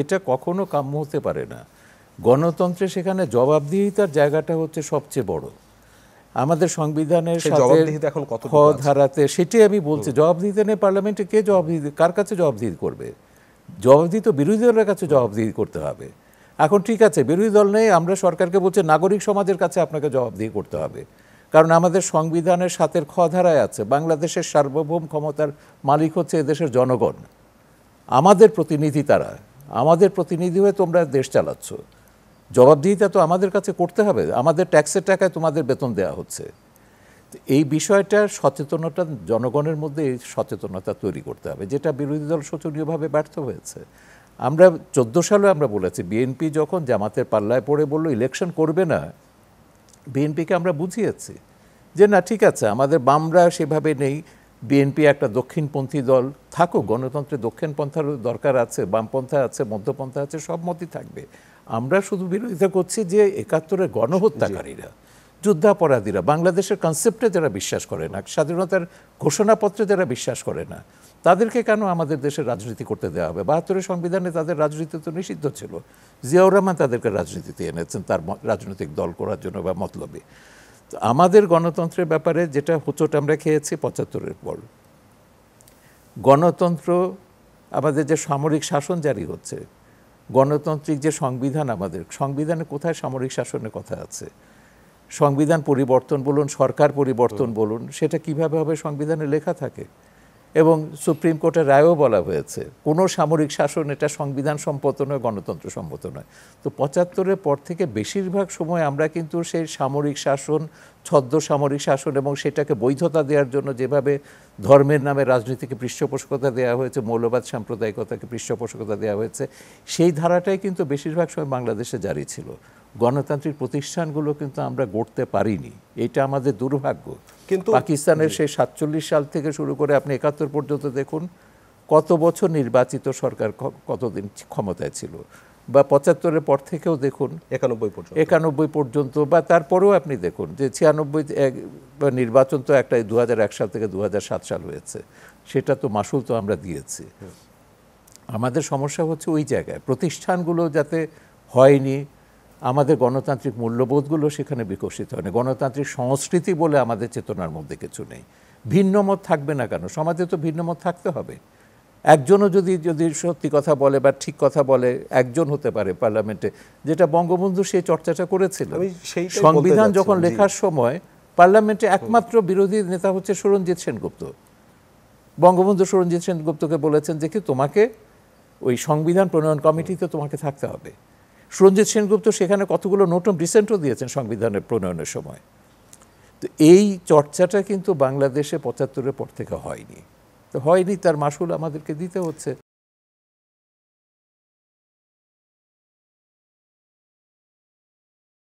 এটা কখনো কাম্য হতে পারে না গণতন্ত্রে সেখানে জবাবদিহিতার জায়গাটা হচ্ছে সবচেয়ে বড় আমাদের সংবিধানের সাথে এখন কত ধারাতে সেটাই আমি বলছি দিতে নেই পার্লামেন্টে কে জবাবদিহি কার কাছে জবাবদিহি করবে জবাবদিহি তো বিরোধী দলের কাছে জবাবদিহি করতে হবে এখন ঠিক আছে বিরোধী দল নেই আমরা সরকারকে বলছি নাগরিক সমাজের কাছে আপনাকে জবাবদিহি করতে হবে কারণ আমাদের সংবিধানের সাথে খ ধারায় আছে বাংলাদেশের সার্বভৌম ক্ষমতার মালিক হচ্ছে এদেশের জনগণ আমাদের প্রতিনিধি তারা আমাদের প্রতিনিধি হয়ে তোমরা দেশ চালাচ্ছ জবাবদিহিতা তো আমাদের কাছে করতে হবে আমাদের ট্যাক্সের টাকায় তোমাদের বেতন দেওয়া হচ্ছে এই বিষয়টা সচেতনতা জনগণের মধ্যে এই সচেতনতা তৈরি করতে হবে যেটা বিরোধী দল শোচনীয়ভাবে ব্যর্থ হয়েছে আমরা চোদ্দো সালে আমরা বলেছি বিএনপি যখন জামাতের পাল্লায় পড়ে বলল ইলেকশন করবে না বিএনপিকে আমরা বুঝিয়েছি যে না ঠিক আছে আমাদের বামরা সেভাবে নেই বিএনপি একটা দক্ষিণপন্থী দল থাকুক গণতন্ত্রে দক্ষিণপন্থারও দরকার আছে বামপন্থা আছে মধ্যপন্থা আছে সব মতই থাকবে আমরা শুধু বিরোধিতা করছি যে একাত্তরের গণহত্যাকারীরা যুদ্ধাপরাধীরা বাংলাদেশের কনসেপ্টে যারা বিশ্বাস করে না স্বাধীনতার ঘোষণাপত্রে যারা বিশ্বাস করে না তাদেরকে কেন আমাদের দেশে রাজনীতি করতে দেওয়া হবে বাহাত্তরের সংবিধানে তাদের রাজনীতি তো নিষিদ্ধ ছিল জিয়াউর রহমান তাদেরকে রাজনীতিতে এনেছেন তার রাজনৈতিক দল করার জন্য বা মতলবে আমাদের গণতন্ত্রের ব্যাপারে যেটা হোঁচট আমরা খেয়েছি পঁচাত্তরের পর গণতন্ত্র আমাদের যে সামরিক শাসন জারি হচ্ছে গণতান্ত্রিক যে সংবিধান আমাদের সংবিধানে কোথায় সামরিক শাসনের কথা আছে সংবিধান পরিবর্তন বলুন সরকার পরিবর্তন বলুন সেটা কিভাবে হবে সংবিধানে লেখা থাকে এবং সুপ্রিম কোর্টের রায়ও বলা হয়েছে কোনো সামরিক শাসন এটা সংবিধান সম্মত নয় গণতন্ত্র সম্মত নয় তো পঁচাত্তরের পর থেকে বেশিরভাগ সময় আমরা কিন্তু সেই সামরিক শাসন ছদ্ম সামরিক শাসন এবং সেটাকে বৈধতা দেওয়ার জন্য যেভাবে ধর্মের নামে রাজনীতিকে পৃষ্ঠপোষকতা দেওয়া হয়েছে মৌলবাদ সাম্প্রদায়িকতাকে পৃষ্ঠপোষকতা দেওয়া হয়েছে সেই ধারাটাই কিন্তু বেশিরভাগ সময় বাংলাদেশে জারি ছিল গণতান্ত্রিক প্রতিষ্ঠানগুলো কিন্তু আমরা গড়তে পারিনি এটা আমাদের দুর্ভাগ্য কিন্তু পাকিস্তানের সেই সাতচল্লিশ সাল থেকে শুরু করে আপনি একাত্তর পর্যন্ত দেখুন কত বছর নির্বাচিত সরকার কতদিন ক্ষমতায় ছিল বা পঁচাত্তরের পর থেকেও দেখুন একানব্বই পর্যন্ত একানব্বই পর্যন্ত বা তারপরেও আপনি দেখুন যে ছিয়ানব্বই নির্বাচন তো একটা দু সাল থেকে দু সাল হয়েছে সেটা তো মাসুল তো আমরা দিয়েছি আমাদের সমস্যা হচ্ছে ওই জায়গায় প্রতিষ্ঠানগুলো যাতে হয়নি আমাদের গণতান্ত্রিক মূল্যবোধগুলো সেখানে বিকশিত হয় না গণতান্ত্রিক সংস্কৃতি বলে আমাদের চেতনার মধ্যে কিছু নেই ভিন্ন মত থাকবে না কেন সমাজে তো ভিন্ন মত থাকতে হবে একজনও যদি যদি সত্যি কথা বলে বা ঠিক কথা বলে একজন হতে পারে পার্লামেন্টে যেটা বঙ্গবন্ধু সেই চর্চাটা করেছিল সংবিধান যখন লেখার সময় পার্লামেন্টে একমাত্র বিরোধী নেতা হচ্ছে সুরঞ্জিৎ সেনগুপ্ত বঙ্গবন্ধু সুরঞ্জিৎ সেনগুপ্তকে বলেছেন যে কি তোমাকে ওই সংবিধান প্রণয়ন কমিটিতে তোমাকে থাকতে হবে সুরঞ্জিৎ সেনগুপ্ত সেখানে কতগুলো নোটম ডিসেন্টও দিয়েছেন সংবিধানের প্রণয়নের সময় তো এই চর্চাটা কিন্তু বাংলাদেশে পঁচাত্তরের পর থেকে হয়নি তো হয়নি তার মাসুল আমাদেরকে দিতে হচ্ছে